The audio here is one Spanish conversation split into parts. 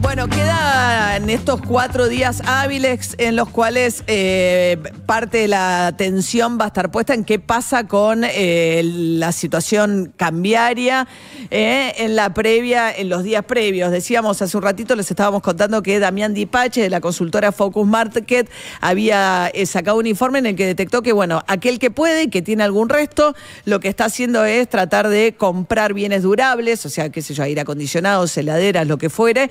Bueno, quedan estos cuatro días hábiles en los cuales eh, parte de la atención va a estar puesta en qué pasa con eh, la situación cambiaria eh, en la previa, en los días previos. Decíamos hace un ratito, les estábamos contando que Damián Dipache de la consultora Focus Market había sacado un informe en el que detectó que, bueno, aquel que puede, que tiene algún resto, lo que está haciendo es tratar de comprar bienes durables, o sea, qué sé yo, aire acondicionado, heladeras, lo que fuere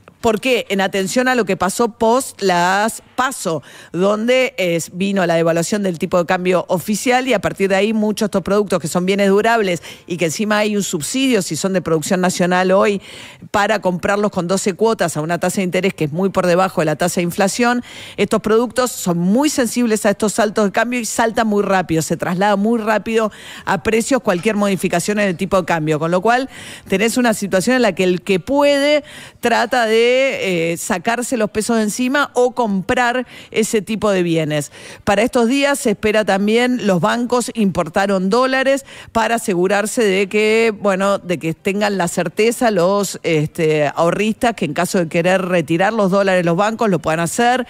porque en atención a lo que pasó post las PASO, donde vino la devaluación del tipo de cambio oficial y a partir de ahí muchos de estos productos que son bienes durables y que encima hay un subsidio, si son de producción nacional hoy, para comprarlos con 12 cuotas a una tasa de interés que es muy por debajo de la tasa de inflación, estos productos son muy sensibles a estos saltos de cambio y saltan muy rápido, se traslada muy rápido a precios cualquier modificación en el tipo de cambio, con lo cual tenés una situación en la que el que puede trata de eh, sacarse los pesos de encima o comprar ese tipo de bienes. Para estos días se espera también los bancos importaron dólares para asegurarse de que, bueno, de que tengan la certeza los este, ahorristas que en caso de querer retirar los dólares los bancos lo puedan hacer.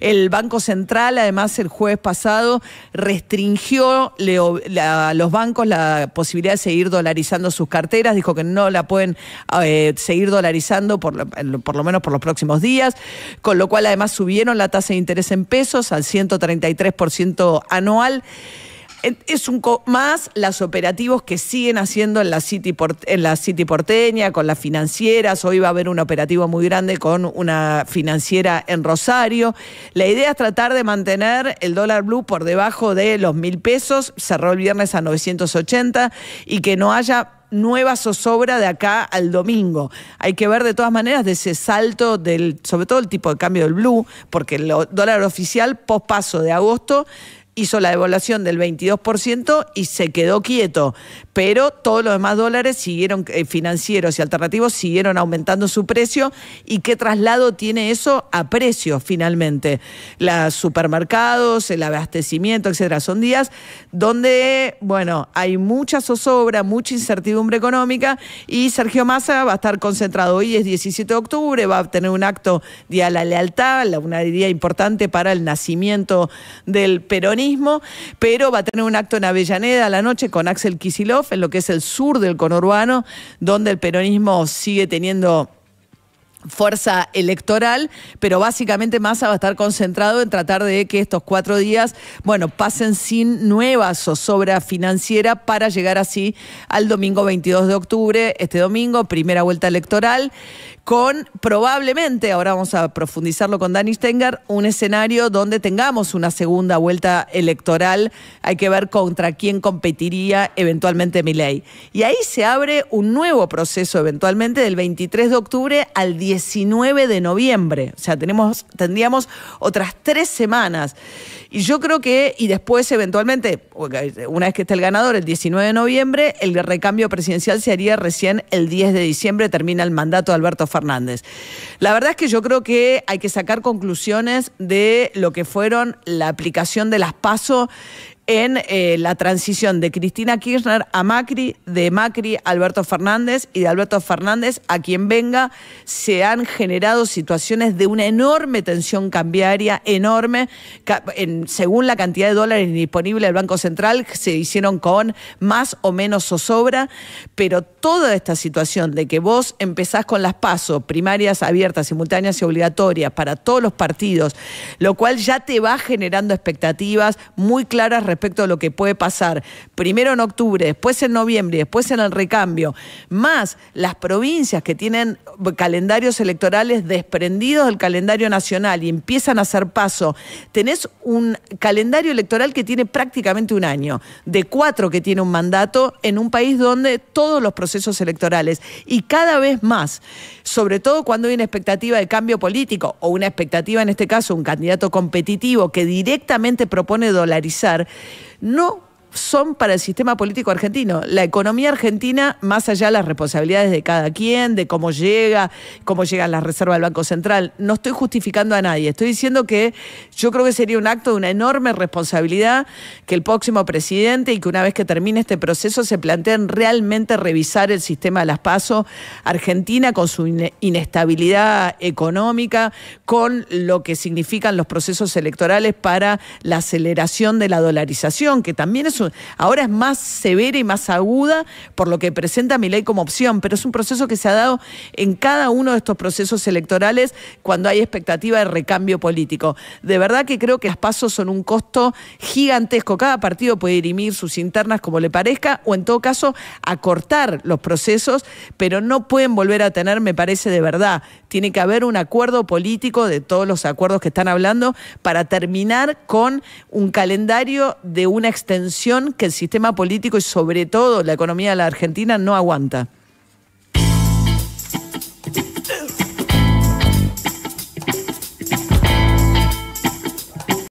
El Banco Central, además, el jueves pasado restringió a los bancos la posibilidad de seguir dolarizando sus carteras, dijo que no la pueden eh, seguir dolarizando por, por lo menos por los próximos días, con lo cual además subieron la tasa de interés en pesos al 133% anual es un más las operativos que siguen haciendo en la City en la City porteña con las financieras, hoy va a haber un operativo muy grande con una financiera en Rosario. La idea es tratar de mantener el dólar blue por debajo de los mil pesos, cerró el viernes a 980 y que no haya nueva zozobra de acá al domingo. Hay que ver de todas maneras de ese salto del, sobre todo el tipo de cambio del blue, porque el dólar oficial post paso de agosto hizo la devaluación del 22% y se quedó quieto, pero todos los demás dólares siguieron eh, financieros y alternativos siguieron aumentando su precio y qué traslado tiene eso a precios finalmente. Los supermercados, el abastecimiento, etcétera, son días donde, bueno, hay mucha zozobra, mucha incertidumbre económica y Sergio Massa va a estar concentrado hoy es 17 de octubre, va a tener un acto día de la lealtad, una día importante para el nacimiento del peronismo pero va a tener un acto en Avellaneda a la noche con Axel Kisilov, en lo que es el sur del conurbano, donde el peronismo sigue teniendo fuerza electoral, pero básicamente Massa va a estar concentrado en tratar de que estos cuatro días, bueno, pasen sin nueva zozobra financiera para llegar así al domingo 22 de octubre, este domingo, primera vuelta electoral, con probablemente, ahora vamos a profundizarlo con Dani Stenger, un escenario donde tengamos una segunda vuelta electoral. Hay que ver contra quién competiría eventualmente ley. Y ahí se abre un nuevo proceso eventualmente del 23 de octubre al 19 de noviembre. O sea, tenemos, tendríamos otras tres semanas. Y yo creo que, y después eventualmente, una vez que esté el ganador, el 19 de noviembre, el recambio presidencial se haría recién el 10 de diciembre, termina el mandato de Alberto Fernández. La verdad es que yo creo que hay que sacar conclusiones de lo que fueron la aplicación de las PASO en eh, la transición de Cristina Kirchner a Macri, de Macri a Alberto Fernández y de Alberto Fernández a quien venga, se han generado situaciones de una enorme tensión cambiaria, enorme. según la cantidad de dólares disponible del Banco Central, se hicieron con más o menos zozobra, pero toda esta situación de que vos empezás con las pasos, primarias abiertas, simultáneas y obligatorias para todos los partidos, lo cual ya te va generando expectativas muy claras respecto a lo que puede pasar primero en octubre, después en noviembre, después en el recambio, más las provincias que tienen calendarios electorales desprendidos del calendario nacional y empiezan a hacer paso, tenés un calendario electoral que tiene prácticamente un año, de cuatro que tiene un mandato en un país donde todos los procesos electorales y cada vez más, sobre todo cuando hay una expectativa de cambio político o una expectativa en este caso, un candidato competitivo que directamente propone dolarizar, no son para el sistema político argentino. La economía argentina, más allá de las responsabilidades de cada quien, de cómo llega, cómo llegan las reservas del Banco Central, no estoy justificando a nadie. Estoy diciendo que yo creo que sería un acto de una enorme responsabilidad que el próximo presidente y que una vez que termine este proceso se planteen realmente revisar el sistema de las pasos Argentina con su inestabilidad económica, con lo que significan los procesos electorales para la aceleración de la dolarización, que también es un ahora es más severa y más aguda por lo que presenta mi ley como opción, pero es un proceso que se ha dado en cada uno de estos procesos electorales cuando hay expectativa de recambio político. De verdad que creo que los pasos son un costo gigantesco. Cada partido puede dirimir sus internas como le parezca o en todo caso acortar los procesos, pero no pueden volver a tener, me parece de verdad, tiene que haber un acuerdo político de todos los acuerdos que están hablando para terminar con un calendario de una extensión que el sistema político y sobre todo la economía de la Argentina no aguanta.